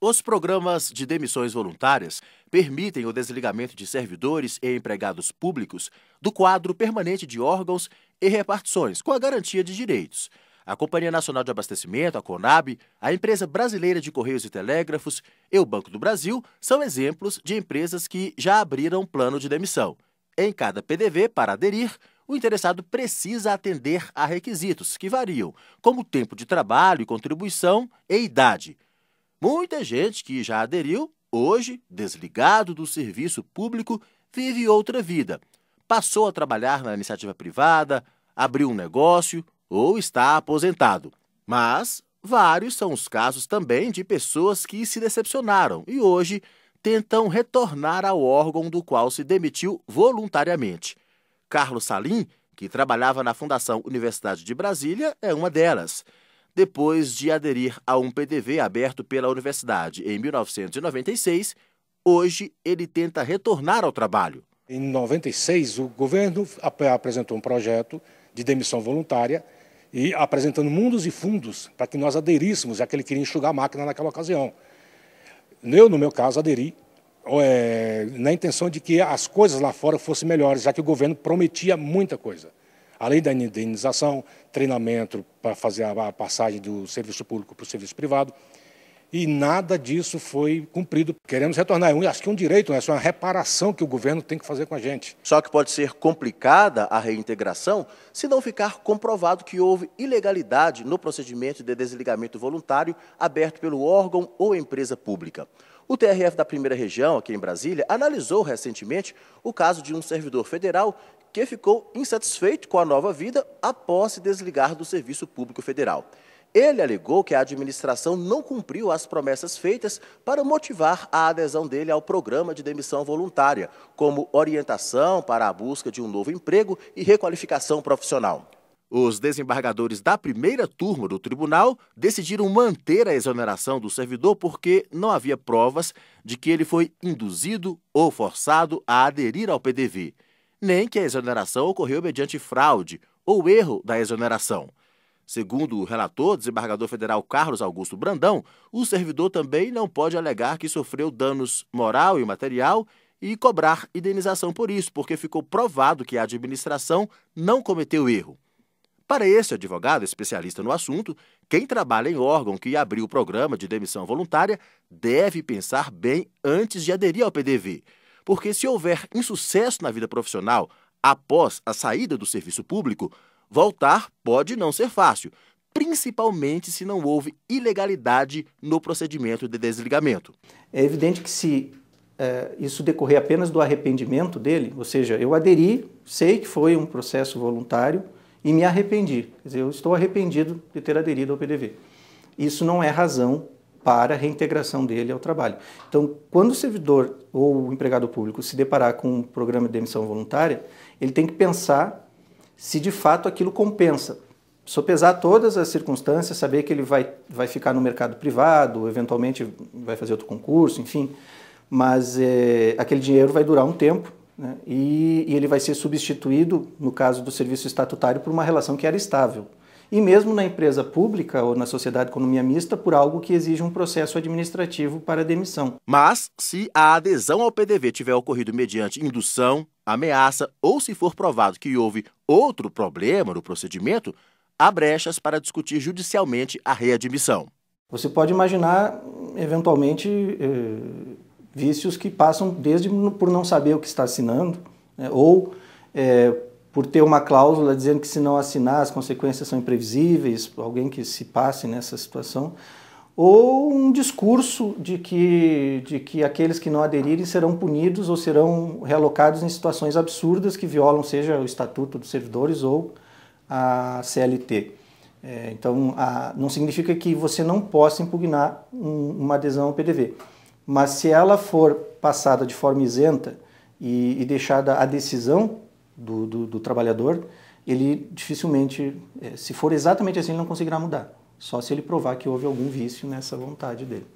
Os programas de demissões voluntárias permitem o desligamento de servidores e empregados públicos do quadro permanente de órgãos e repartições, com a garantia de direitos. A Companhia Nacional de Abastecimento, a Conab, a Empresa Brasileira de Correios e Telégrafos e o Banco do Brasil são exemplos de empresas que já abriram plano de demissão. Em cada PDV, para aderir, o interessado precisa atender a requisitos que variam, como tempo de trabalho e contribuição e idade. Muita gente que já aderiu, hoje, desligado do serviço público, vive outra vida. Passou a trabalhar na iniciativa privada, abriu um negócio ou está aposentado. Mas vários são os casos também de pessoas que se decepcionaram e hoje tentam retornar ao órgão do qual se demitiu voluntariamente. Carlos Salim, que trabalhava na Fundação Universidade de Brasília, é uma delas depois de aderir a um PDV aberto pela universidade em 1996, hoje ele tenta retornar ao trabalho. Em 96, o governo apresentou um projeto de demissão voluntária e apresentando mundos e fundos para que nós aderíssemos, já que ele queria enxugar a máquina naquela ocasião. Eu, no meu caso, aderi é, na intenção de que as coisas lá fora fossem melhores, já que o governo prometia muita coisa além da indenização, treinamento para fazer a passagem do serviço público para o serviço privado. E nada disso foi cumprido. Queremos retornar. É acho que é um direito, né? é uma reparação que o governo tem que fazer com a gente. Só que pode ser complicada a reintegração se não ficar comprovado que houve ilegalidade no procedimento de desligamento voluntário aberto pelo órgão ou empresa pública. O TRF da Primeira Região, aqui em Brasília, analisou recentemente o caso de um servidor federal que ficou insatisfeito com a nova vida após se desligar do serviço público federal. Ele alegou que a administração não cumpriu as promessas feitas para motivar a adesão dele ao programa de demissão voluntária, como orientação para a busca de um novo emprego e requalificação profissional. Os desembargadores da primeira turma do tribunal decidiram manter a exoneração do servidor porque não havia provas de que ele foi induzido ou forçado a aderir ao PDV nem que a exoneração ocorreu mediante fraude ou erro da exoneração. Segundo o relator, desembargador federal Carlos Augusto Brandão, o servidor também não pode alegar que sofreu danos moral e material e cobrar indenização por isso, porque ficou provado que a administração não cometeu erro. Para esse advogado especialista no assunto, quem trabalha em órgão que abriu o programa de demissão voluntária deve pensar bem antes de aderir ao PDV porque se houver insucesso na vida profissional após a saída do serviço público, voltar pode não ser fácil, principalmente se não houve ilegalidade no procedimento de desligamento. É evidente que se é, isso decorrer apenas do arrependimento dele, ou seja, eu aderi, sei que foi um processo voluntário e me arrependi, quer dizer, eu estou arrependido de ter aderido ao PDV. Isso não é razão para a reintegração dele ao trabalho. Então, quando o servidor ou o empregado público se deparar com um programa de demissão voluntária, ele tem que pensar se de fato aquilo compensa. Sopesar todas as circunstâncias, saber que ele vai, vai ficar no mercado privado, eventualmente vai fazer outro concurso, enfim, mas é, aquele dinheiro vai durar um tempo né? e, e ele vai ser substituído, no caso do serviço estatutário, por uma relação que era estável e mesmo na empresa pública ou na sociedade economia mista por algo que exige um processo administrativo para demissão. Mas, se a adesão ao PDV tiver ocorrido mediante indução, ameaça ou se for provado que houve outro problema no procedimento, há brechas para discutir judicialmente a readmissão. Você pode imaginar, eventualmente, eh, vícios que passam desde por não saber o que está assinando, né, ou eh, por ter uma cláusula dizendo que se não assinar as consequências são imprevisíveis, alguém que se passe nessa situação, ou um discurso de que, de que aqueles que não aderirem serão punidos ou serão realocados em situações absurdas que violam seja o Estatuto dos Servidores ou a CLT. É, então, a, não significa que você não possa impugnar um, uma adesão ao PDV, mas se ela for passada de forma isenta e, e deixada a decisão do, do, do trabalhador, ele dificilmente, eh, se for exatamente assim, ele não conseguirá mudar. Só se ele provar que houve algum vício nessa vontade dele.